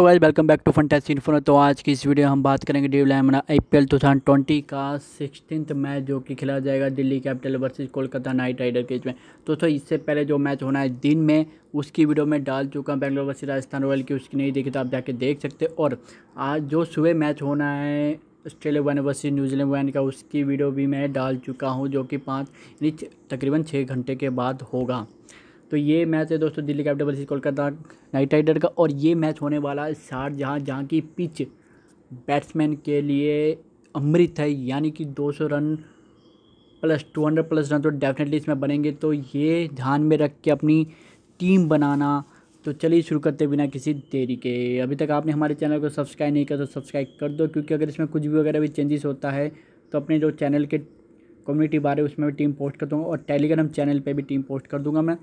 तो guys welcome back to फंटेस इन्फोन तो आज की इस वीडियो हम बात करेंगे डी लैमना I P L two thousand twenty का सिक्सटीन मैच जो कि खेला जाएगा Delhi Capital versus Kolkata Knight Rider के बीच में दोस्तों इससे पहले जो मैच होना है दिन में उसकी वीडियो में डाल चुका हूँ बैंगलोर वर्सेज राजस्थान रॉयल की उसकी नहीं देखी तो आप जाके देख सकते और आज जो सुबह मैच होना है Australia one versus New Zealand one का उसकी वीडियो भी मैं डाल चुका हूँ जो कि पाँच यानी तकरीबन छः घंटे के बाद होगा तो ये मैच है दोस्तों Delhi Capital versus Kolkata Knight Rider का और ये मैच होने वाला है शारजहाँ जहाँ की पिच बैट्समैन के लिए अमृत है यानी कि 200 रन प्लस 200 प्लस रन तो डेफिनेटली इसमें बनेंगे तो ये ध्यान में रख के अपनी टीम बनाना तो चलिए शुरू करते बिना किसी देरी के अभी तक आपने हमारे चैनल को सब्सक्राइब नहीं किया तो सब्सक्राइब कर दो क्योंकि अगर इसमें कुछ भी वगैरह भी चेंजेस होता है तो अपने जो चैनल के कम्युनिटी बारे उसमें भी टीम पोस्ट कर दूँगा और टेलीग्राम चैनल पे भी टीम पोस्ट कर दूँगा मैं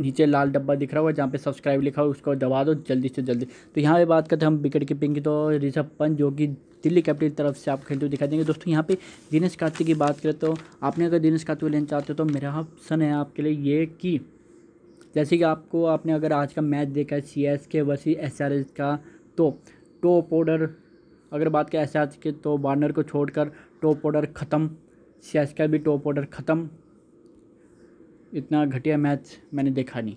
नीचे लाल डब्बा दिख रहा हुआ जहाँ पे सब्सक्राइब लिखा हुआ उसको दबा दो जल्दी से जल्दी तो यहाँ पे बात करते हैं हम विकेट कीपिंग की तो ऋषभ पंत जो कि दिल्ली कैपिटल तरफ से आप खेलते हुए दिखाई देंगे दोस्तों यहाँ पे दिनेश कार्तिक की बात करें तो आपने अगर दिनेश कार्तिक लेना चाहते हो तो मेरा ऑप्शन है आपके लिए ये कि जैसे कि आपको आपने अगर आज का मैच देखा है सी एस के वसी एस आर एस का तो टॉप ऑर्डर अगर बात करें एस आर एस के तो वार्नर को छोड़कर टॉप ऑर्डर ख़त्म सी एस का भी टॉप ऑर्डर ख़त्म इतना घटिया मैच मैंने देखा नहीं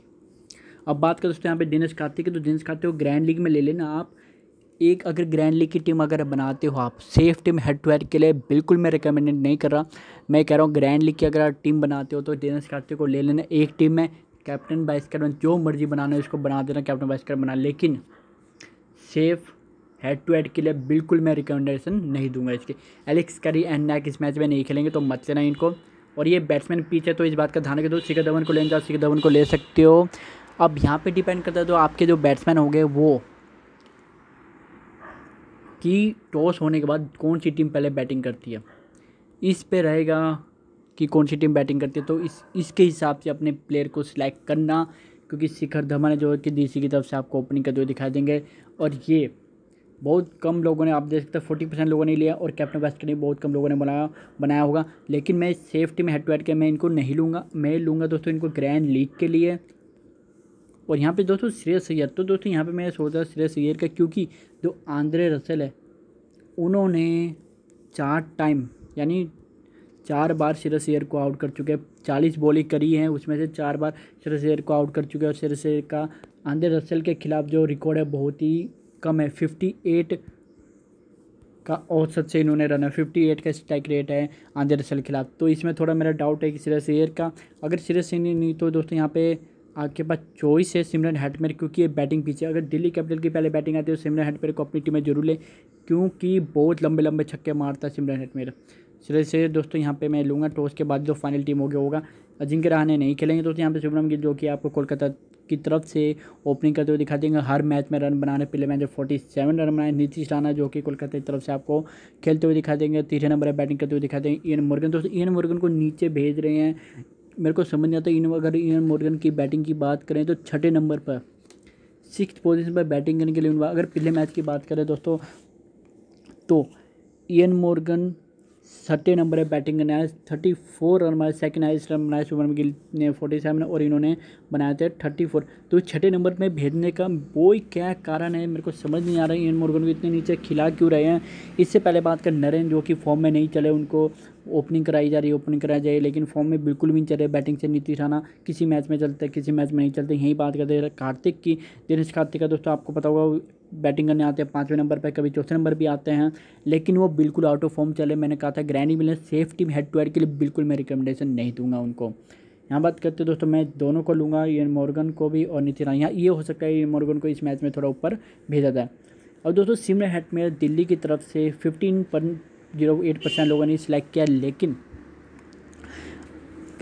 अब बात करें दोस्तों यहाँ पे दिनेश कार्तिक की तो दिनेश कार्तिक को ग्रैंड लीग में ले लेना आप एक अगर ग्रैंड लीग की टीम अगर बनाते हो आप safe team head to head के लिए बिल्कुल मैं रिकमेंडेड नहीं कर रहा मैं कह रहा हूँ ग्रैंड लीग की अगर आप टीम बनाते हो तो दिनेश कार्तिक को ले लेना एक टीम में कैप्टन वाइस कैप्टन जो मर्जी बनाना है उसको बना देना कैप्टन वाइस कैप्टन बना लेकिन सेफ हेड टू हेड के लिए बिल्कुल मैं रिकमेंडेशन नहीं दूंगा इसके एलेक्स करी एंड नैक इस मैच में नहीं खेलेंगे तो मत लेना इनको और ये बैट्समैन पीछे तो इस बात का ध्यान रखे दो शिखर धवन को लेना जाओ शिखर धवन को ले सकते हो अब यहाँ पे डिपेंड करता है तो आपके जो बैट्समैन हो गए वो कि टॉस होने के बाद कौन सी टीम पहले बैटिंग करती है इस पे रहेगा कि कौन सी टीम बैटिंग करती है तो इस इसके हिसाब से अपने प्लेयर को सिलेक्ट करना क्योंकि शिखर धवन जो है कि डी की तरफ से आपको ओपनिंग करते हुए दिखाई देंगे और ये बहुत कम लोगों ने आप देख सकते हैं फोर्टी परसेंट लोगों ने लिया और कैप्टन वेस्ट के लिए बहुत कम लोगों ने बनाया बनाया होगा लेकिन मैं सेफ्टी में हेड टू हेड के मैं इनको नहीं लूँगा मैं लूँगा दोस्तों इनको ग्रैंड लीग के लिए और यहाँ पे दोस्तों श्रेयस सैयद तो दोस्तों यहाँ पे मैं सोच रहा श्रेयस अय्यर का क्योंकि जो आंद्रे रसल है उन्होंने चार टाइम यानी चार बार श्रेयस अय्यर को आउट कर चुके हैं चालीस बॉलिंग करी है उसमें से चार बार श्रेयस अय्यर को आउट कर चुके हैं और श्रेयस अय्यर का आंद्रे रसल के खिलाफ जो रिकॉर्ड है बहुत ही कम है फिफ्टी एट का औसत से इन्होंने रन है फिफ्टी एट का स्ट्राइक रेट है आंधे रसल के खिलाफ तो इसमें थोड़ा मेरा डाउट है कि सिरस एयर का अगर सिरस एयर नहीं तो दोस्तों यहाँ पे आपके पास चॉइस है सिमरन हेटमेर क्योंकि ये बैटिंग पीछे अगर दिल्ली कैपिटल की पहले बैटिंग आती है तो सिमरन हेडमेयर को अपनी टीम में जरूर लें क्योंकि बहुत लंबे लंबे छक्के मारता है सिमरन हेटमेर सिले से दोस्तों यहाँ पे मैं लूँगा टॉस के बाद जो फाइनल टीम होगी होगा अजिंक्य रहाने नहीं खेलेंगे दोस्तों यहाँ पे शुभम गिल जो कि आपको कोलकाता की तरफ से ओपनिंग करते हुए दिखा देंगे हर मैच में रन बनाने पहले मैच फोर्टी सेवन रन बनाए नीतीश राणा जो कि कोलकाता की तरफ से आपको खेलते हुए दिखा देंगे तीसरे नंबर पर बैटिंग करते हुए दिखा देंगे ईन मुर्गन दोस्तों ईन मुर्गन को नीचे भेज रहे हैं मेरे को समझ नहीं आता इन अगर ईन मुर्गन की बैटिंग की बात करें तो छठे नंबर पर सिक्स पोजिशन पर बैटिंग करने के लिए अगर पिछले मैच की बात करें दोस्तों तो ईन मोर्गन थर्टी नंबर है बैटिंग करने आए थर्टी फोर रन बनाए सेकंड हाइस्ट रन बनाए शुभम गिल ने फोर्टी सेवन और इन्होंने बनाए थे थर्टी फोर तो छठे नंबर में भेजने का वो क्या कारण है मेरे को समझ नहीं आ रहा है इन मोर्गन को इतने नीचे खिला क्यों रहे हैं इससे पहले बात कर नरेन जो कि फॉर्म में नहीं चले उनको ओपनिंग कराई जा रही है ओपनिंग कराई जा रही है लेकिन फॉर्म में बिल्कुल भी नहीं चले बैटिंग से नीतीश राणा किसी मैच में चलते किसी मैच में नहीं चलते यही बात करते कार्तिक की दिनेश कार्तिक का दोस्तों आपको पता होगा बैटिंग करने आते हैं पाँचवें नंबर पर कभी चौथे नंबर भी आते हैं लेकिन वो बिल्कुल आउट ऑफ फॉर्म चले मैंने कहा था ग्रैनी Miller safe team head to head के लिए बिल्कुल मैं रिकमेंडेशन नहीं दूंगा उनको यहाँ बात करते हैं दोस्तों मैं दोनों को लूँगा ये मॉर्गन को भी और नीति राय यहाँ ये हो सकता है ये मॉर्गन को इस मैच में थोड़ा ऊपर भेजा जाए और दोस्तों सिमर हेटमेयर दिल्ली की तरफ से फिफ्टीन जीरो एट परसेंट लोगों ने सिलेक्ट किया लेकिन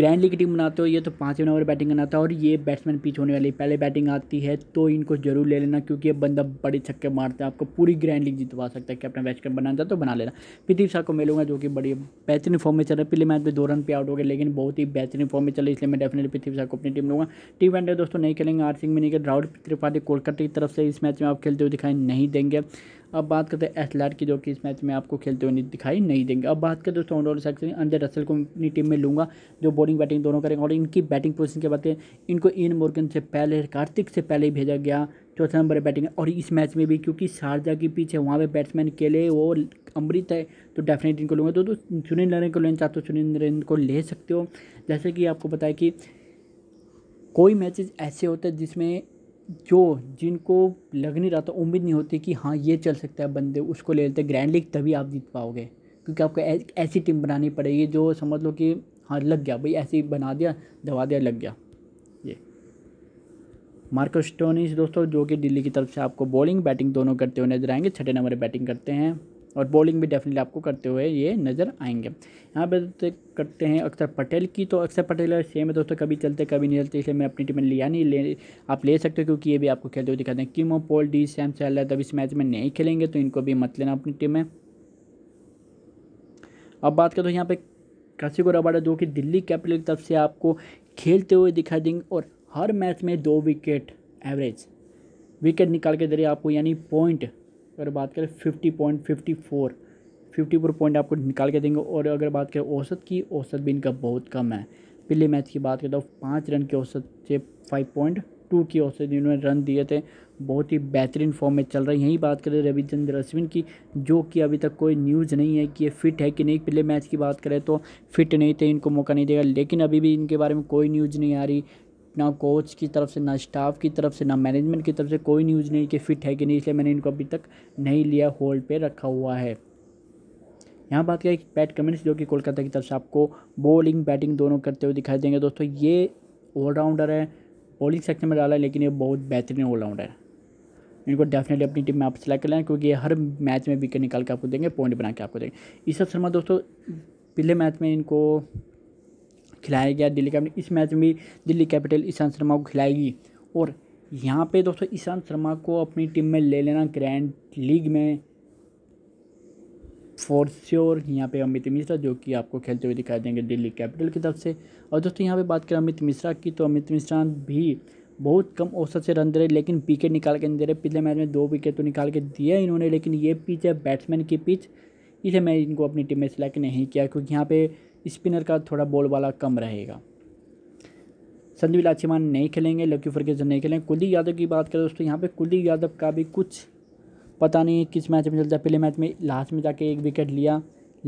ग्रैंड लीग की टीम बनाते हो ये तो पाँचवें नंबर बैटिंग करना था और ये बैट्समैन पिच होने वाली पहले बैटिंग आती है तो इनको जरूर ले लेना क्योंकि ये बंदा बड़े छक्के मारता है आपको पूरी ग्रैंड लीग जितवा सकता है कैप्टन अपना बैट्समैन बनाना था तो बना लेना प्रदीप शाह को मिलूंगा जो कि बड़ी बेहतरीन फॉर्म में चल रहा है पिछले मैच में दो रन पे आउट हो गए लेकिन बहुत ही बेहतरीन फॉर्म में चले इसलिए मैं डेफिनेटली प्रदीप शाह को अपनी टीम लूँगा टीम वनडे दोस्तों नहीं खेलेंगे आर सिंह में नहीं खेल राहुल त्रिपाठी कोलकाता की तरफ से इस मैच में आप खेलते हुए दिखाई नहीं देंगे अब बात करते हैं एथलैट की जो कि इस मैच में आपको खेलते हुए दिखाई नहीं देंगे अब बात करें दोस्तों ऑनरोल सेक्शन अंडर रसल को अपनी टीम में लूँगा जो बॉलिंग बैटिंग दोनों करेंगे और इनकी बैटिंग पोजिशन के बातें इनको इन मोर्गन से पहले कार्तिक से पहले भेजा गया चौथे नंबर पर बैटिंग और इस मैच में भी क्योंकि शारजा के पीछे वहाँ पे बैट्समैन के लिए वो अमृत है तो डेफिनेट इनको लूँगा तो, तो सुनील नरेंद्र को लेना चाहते हो सुनील नरेंद्र को ले सकते हो जैसे कि आपको बताया कि कोई मैचेस ऐसे होते हैं जिसमें जो जिनको लग नहीं रहा था उम्मीद नहीं होती कि हाँ ये चल सकता है बंदे उसको ले लेते ग्रैंड लीग तभी आप जीत पाओगे क्योंकि आपको ऐसी टीम बनानी पड़ेगी जो समझ लो कि हाँ लग गया भाई ऐसे ही बना दिया दबा दिया लग गया ये मार्को स्टोनिस दोस्तों जो कि दिल्ली की तरफ से आपको बॉलिंग बैटिंग दोनों करते हुए नजर आएंगे छठे नंबर बैटिंग करते हैं और बॉलिंग भी डेफिनेटली आपको करते हुए ये नज़र आएंगे यहाँ पे दोस्तों करते हैं अक्षर पटेल की तो अक्षर पटेल सेम है दोस्तों कभी चलते कभी नहीं चलते इसलिए मैं अपनी टीम में लिया नहीं ले आप ले सकते हो क्योंकि ये भी आपको खेलते हुए दिखाते हैं किमो पोल डी सैम सैलर तब इस मैच में नहीं खेलेंगे तो इनको भी मत लेना अपनी टीम में अब बात करते तो यहाँ पे काशिको रबाडा जो कि दिल्ली कैपिटल की तरफ से आपको खेलते हुए दिखाई देंगे और हर मैच में दो विकेट एवरेज विकेट निकाल के जरिए आपको यानी पॉइंट अगर बात करें fifty point fifty four fifty four point आपको निकाल के देंगे और अगर बात करें औसत की औसत भी इनका बहुत कम है पिछले मैच की बात करें तो पाँच रन के औसत से फाइव पॉइंट टू की औसत इन्होंने रन दिए थे बहुत ही बेहतरीन फॉर्म में चल रहा है यही बात करें रविचंद्र अश्विन की जो कि अभी तक कोई न्यूज़ नहीं है कि ये फिट है कि नहीं पिछले मैच की बात करें तो फिट नहीं थे इनको मौका नहीं देगा लेकिन अभी भी इनके बारे में कोई न्यूज़ नहीं आ रही ना कोच की तरफ से ना स्टाफ की तरफ से ना मैनेजमेंट की तरफ से कोई न्यूज़ नहीं कि फ़िट है कि नहीं इसलिए मैंने इनको अभी तक नहीं लिया होल्ड पे रखा हुआ है यहाँ बात करें पैट कमिंस जो कि कोलकाता की तरफ से आपको बॉलिंग बैटिंग दोनों करते हुए दिखाई देंगे दोस्तों ये ऑलराउंडर है बॉलिंग सेक्शन में डाला है लेकिन ये बहुत बेहतरीन ऑलराउंडर है इनको डेफिनेटली अपनी टीम में आप सिलेक्ट कर लें क्योंकि ये हर मैच में विकेट निकाल के आपको देंगे पॉइंट बना के आपको देंगे ईसब शर्मा दोस्तों पिछले मैच में इनको खिलाया गया दिल्ली कैपिटल इस मैच में दिल्ली कैपिटल ईशांत शर्मा को खिलाएगी और यहाँ पे दोस्तों ईशांत शर्मा को अपनी टीम में ले लेना ग्रैंड लीग में फॉर श्योर यहाँ पे अमित मिश्रा जो कि आपको खेलते हुए दिखाई देंगे दिल्ली कैपिटल की तरफ से और दोस्तों यहाँ पे बात करें अमित मिश्रा की तो अमित मिश्रा भी बहुत कम औसत से रन दे रहे लेकिन विकेट निकाल के नहीं दे रहे पिछले मैच में दो विकेट तो निकाल के दिए इन्होंने लेकिन ये पिच है बैट्समैन की पिच इसलिए मैं इनको अपनी टीम में सेलेक्ट नहीं किया क्योंकि यहाँ पे स्पिनर का थोड़ा बॉल वाला कम रहेगा संदीप लाचीमान नहीं खेलेंगे लकी फर्गेसन नहीं खेलेंगे कुलदीप यादव की बात करें दोस्तों यहाँ पे कुलदीप यादव का भी कुछ पता नहीं किस मैच में चलता पहले मैच में लास्ट में जाके एक विकेट लिया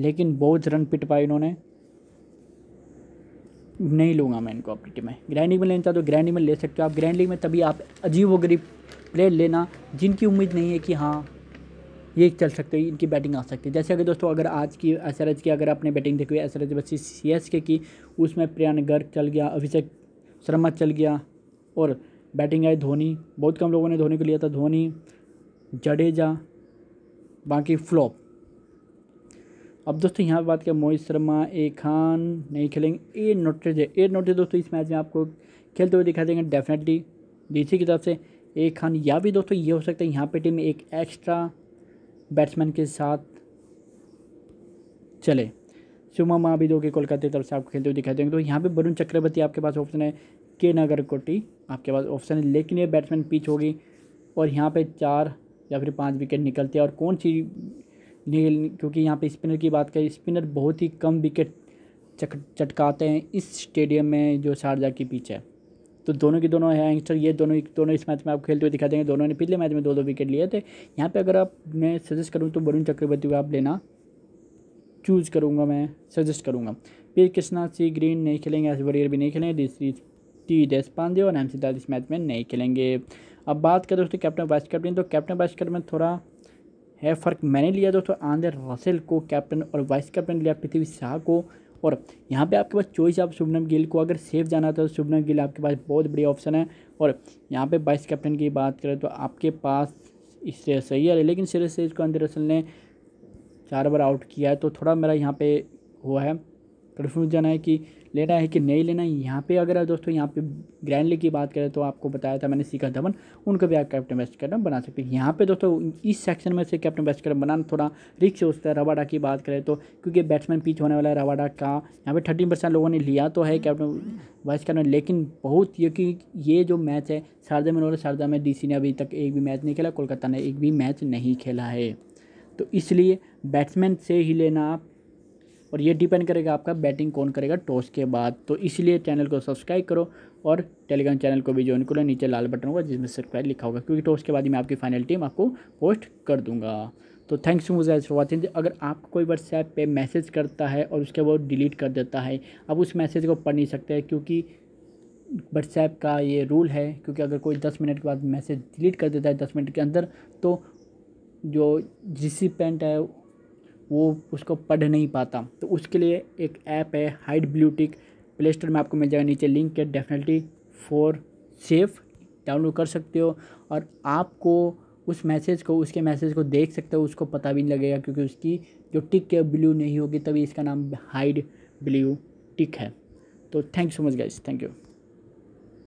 लेकिन बहुत रन पिट पाए इन्होंने नहीं लूँगा मैं इनको अपनी टीम में ग्रैंड लीग में लेना चाहते हो ग्रैंड लीग में ले सकते हो आप ग्रैंड लीग में तभी आप अजीब व गरीब प्लेयर लेना जिनकी उम्मीद नहीं है कि हाँ ये चल सकते हैं इनकी बैटिंग आ सकती है जैसे अगर दोस्तों अगर आज की एस की अगर आपने बैटिंग देखी हुई S R H C S K की उसमें प्रियान गर्ग चल गया अभिषेक शर्मा चल गया और बैटिंग आई धोनी बहुत कम लोगों ने धोनी को लिया था धोनी जडेजा बाकी फ्लॉप अब दोस्तों यहाँ बात करें मोहित शर्मा ए खान नहीं खेलेंगे ए नोटेज ए नोटेज दोस्तों इस मैच में आपको खेलते हुए दिखा देंगे डेफिनेटली डीसी की तरफ से ए खान या भी दोस्तों ये हो सकता है यहाँ पे टीम एक एक्स्ट्रा बैट्समैन के साथ चले शुभम आबिद के कोलकाता की तरफ से आपको खेलते हुए दिखाई देंगे तो यहाँ पे वरुण चक्रवर्ती आपके पास ऑप्शन है के नगर कोटी आपके पास ऑप्शन है लेकिन ये बैट्समैन पिच होगी और यहाँ पे चार या फिर पांच विकेट निकलते हैं और कौन सी क्योंकि यहाँ पे स्पिनर की बात करें स्पिनर बहुत ही कम विकेट चटकाते हैं इस स्टेडियम में जो शारजा की पिच है तो दोनों के दोनों यंगस्टर ये दोनों दोनों इस मैच में आप खेलते हुए दिखा देंगे दोनों ने पिछले मैच में दो दो विकेट लिए थे यहाँ पर अगर आप मैं सजेस्ट करूँ तो वरुण चक्रवर्ती को आप लेना चूज़ करूँगा मैं सजेस्ट करूँगा फिर कृष्णा सी ग्रीन नहीं खेलेंगे एस वरियर भी नहीं खेलेंगे तीसरी टी देश पांडे और एम सिद्धार्थ इस मैच में नहीं खेलेंगे अब बात करें दोस्तों कैप्टन वाइस कैप्टन तो कैप्टन वाइस कैप्टन में थोड़ा है फ़र्क मैंने लिया दोस्तों आंध्र रसेल को कैप्टन और वाइस कैप्टन लिया पृथ्वी शाह को और यहाँ पे आपके पास चॉइस आप शुभनम गिल को अगर सेफ जाना था तो शुभनम गिल आपके पास बहुत बड़ी ऑप्शन है और यहाँ पे वाइस कैप्टन की बात करें तो आपके पास तरह सही है लेकिन श्रेयस से को अंदर असल ने चार बार आउट किया है तो थोड़ा मेरा यहाँ पे हुआ है जाना है कि लेना है कि नहीं लेना है यहाँ पे अगर दोस्तों यहाँ पे ग्रैंड लीग की बात करें तो आपको बताया था मैंने सीखा धवन उनको भी आप कैप्टन बेस्ट कैप्टन बना सकते हैं यहाँ पे दोस्तों इस सेक्शन में से कैप्टन बेस्ट कैप्टन बनाना थोड़ा रिक्स होता है रवाडा की बात करें तो क्योंकि बैट्समैन पिच होने वाला है रवाडा का यहाँ पर थर्टीन परसेंट लोगों ने लिया तो है कैप्टन वाइस कैप्टन लेकिन बहुत ये कि ये जो मैच है शारदा में शारदा में डी ने अभी तक एक भी मैच नहीं खेला कोलकाता ने एक भी मैच नहीं खेला है तो इसलिए बैट्समैन से ही लेना आप और ये डिपेंड करेगा आपका बैटिंग कौन करेगा टॉस के बाद तो इसलिए चैनल को सब्सक्राइब करो और टेलीग्राम चैनल को भी ज्वाइन करो नीचे लाल बटन होगा जिसमें सब्सक्राइब लिखा होगा क्योंकि टॉस के बाद मैं आपकी फाइनल टीम आपको पोस्ट कर दूंगा तो थैंक्स यू मुझे फॉर वॉचिंग अगर आपको कोई व्हाट्सएप पर मैसेज करता है और उसके बाद डिलीट कर देता है अब उस मैसेज को पढ़ नहीं सकते क्योंकि व्हाट्सएप का ये रूल है क्योंकि अगर कोई दस मिनट के बाद मैसेज डिलीट कर देता है दस मिनट के अंदर तो जो रिसिपेंट है वो उसको पढ़ नहीं पाता तो उसके लिए एक ऐप है हाइड ब्लूटिक प्ले स्टोर में आपको मिल जाएगा नीचे लिंक है डेफिनेटली फॉर सेफ डाउनलोड कर सकते हो और आपको उस मैसेज को उसके मैसेज को देख सकते हो उसको पता भी नहीं लगेगा क्योंकि उसकी जो टिक है ब्लू नहीं होगी तभी इसका नाम हाइड ब्लू टिक है तो thank so much guys thank you